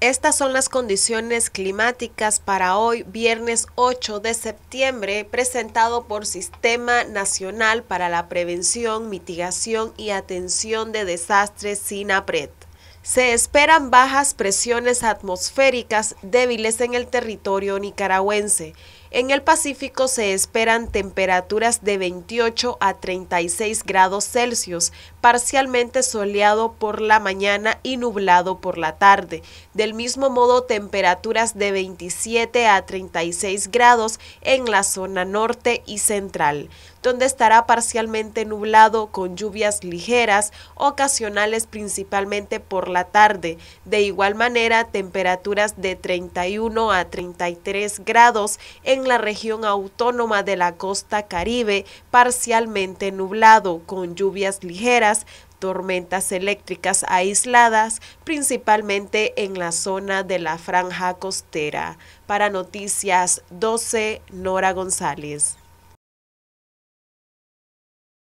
Estas son las condiciones climáticas para hoy, viernes 8 de septiembre, presentado por Sistema Nacional para la Prevención, Mitigación y Atención de Desastres SINAPRED. Se esperan bajas presiones atmosféricas débiles en el territorio nicaragüense en el Pacífico se esperan temperaturas de 28 a 36 grados Celsius, parcialmente soleado por la mañana y nublado por la tarde. Del mismo modo, temperaturas de 27 a 36 grados en la zona norte y central, donde estará parcialmente nublado con lluvias ligeras, ocasionales principalmente por la tarde. De igual manera, temperaturas de 31 a 33 grados en en la región autónoma de la costa caribe parcialmente nublado con lluvias ligeras, tormentas eléctricas aisladas, principalmente en la zona de la franja costera. Para Noticias 12, Nora González.